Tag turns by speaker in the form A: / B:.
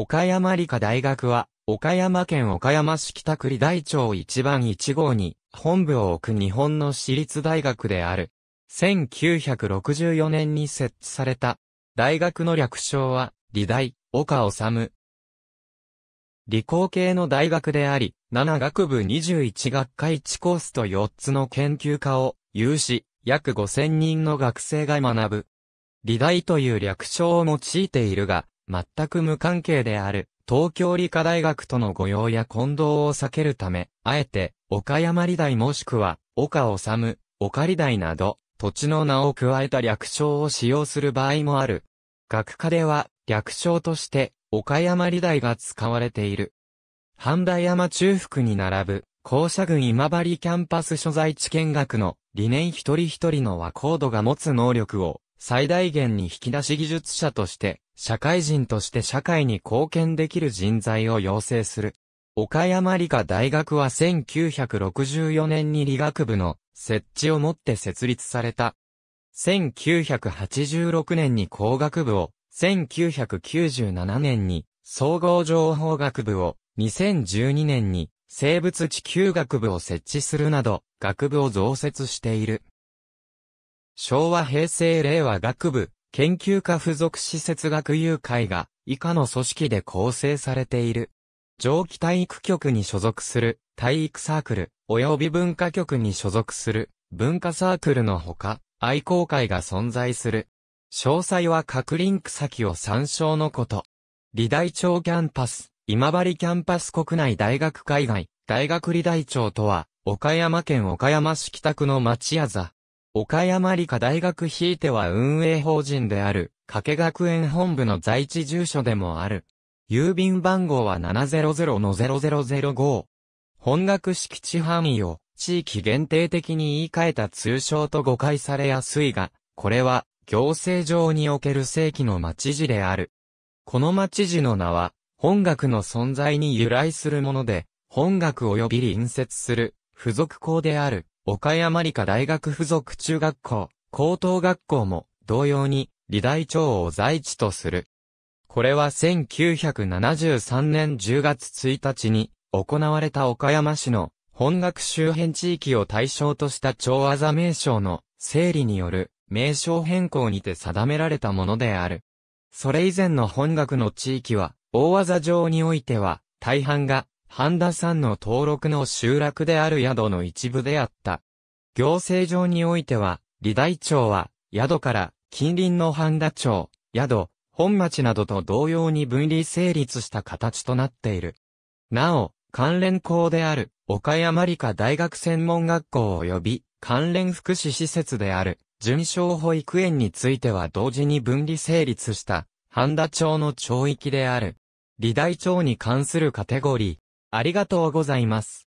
A: 岡山理科大学は、岡山県岡山市北区理大町1番1号に、本部を置く日本の私立大学である。1964年に設置された。大学の略称は、理大、岡治。理工系の大学であり、7学部21学科1コースと4つの研究科を有し、約5000人の学生が学ぶ。理大という略称を用いているが、全く無関係である東京理科大学との御用や混同を避けるため、あえて、岡山理大もしくは、岡治、岡理大など、土地の名を加えた略称を使用する場合もある。学科では、略称として、岡山理大が使われている。半田山中腹に並ぶ、校舎群今治キャンパス所在地見学の理念一人一人の和コードが持つ能力を最大限に引き出し技術者として社会人として社会に貢献できる人材を養成する。岡山理科大学は1964年に理学部の設置をもって設立された。1986年に工学部を、1997年に総合情報学部を、2012年に生物地球学部を設置するなど、学部を増設している。昭和平成令和学部、研究科付属施設学友会が以下の組織で構成されている。上記体育局に所属する体育サークル、及び文化局に所属する文化サークルのほか、愛好会が存在する。詳細は各リンク先を参照のこと。理大町キャンパス、今治キャンパス国内大学海外、大学理大町とは、岡山県岡山市北区の町屋座、岡山理科大学ひいては運営法人である、加計学園本部の在地住所でもある。郵便番号は700-0005。本学敷地範囲を地域限定的に言い換えた通称と誤解されやすいが、これは行政上における正規の町事である。この町事の名は、本学の存在に由来するもので、本学及び隣接する付属校である岡山理科大学附属中学校、高等学校も同様に理大長を在地とする。これは1973年10月1日に行われた岡山市の本学周辺地域を対象とした長技名称の整理による名称変更にて定められたものである。それ以前の本学の地域は大技場においては大半が半田山の登録の集落である宿の一部であった。行政上においては、理大町は、宿から近隣の半田町、宿、本町などと同様に分離成立した形となっている。なお、関連校である、岡山理科大学専門学校及び、関連福祉施設である、順小保育園については同時に分離成立した、半田町の町域である。理大町に関するカテゴリー、ありがとうございます。